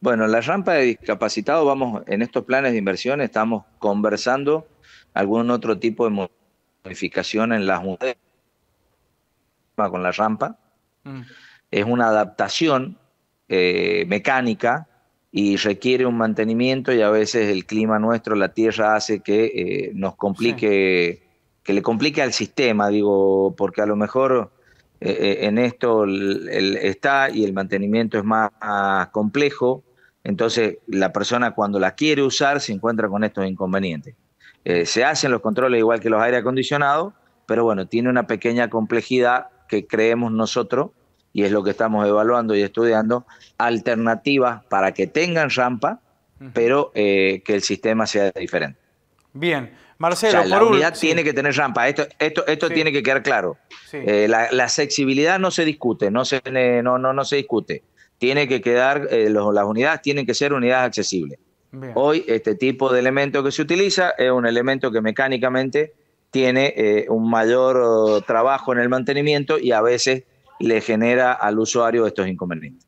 Bueno, la rampa de discapacitados, vamos, en estos planes de inversión estamos conversando algún otro tipo de modificación en las va con la rampa. Mm. Es una adaptación eh, mecánica y requiere un mantenimiento y a veces el clima nuestro, la tierra, hace que eh, nos complique, que le complique al sistema, digo, porque a lo mejor eh, en esto está y el mantenimiento es más complejo entonces, la persona cuando la quiere usar se encuentra con estos inconvenientes. Eh, se hacen los controles igual que los aire acondicionados, pero bueno, tiene una pequeña complejidad que creemos nosotros, y es lo que estamos evaluando y estudiando, alternativas para que tengan rampa, pero eh, que el sistema sea diferente. Bien, Marcelo, la tiene que tener rampa, esto, esto, tiene que quedar claro. Eh, la, la, no se discute, no se, no, no se discute tiene que quedar, eh, las unidades tienen que ser unidades accesibles. Hoy este tipo de elemento que se utiliza es un elemento que mecánicamente tiene eh, un mayor oh, trabajo en el mantenimiento y a veces le genera al usuario estos inconvenientes.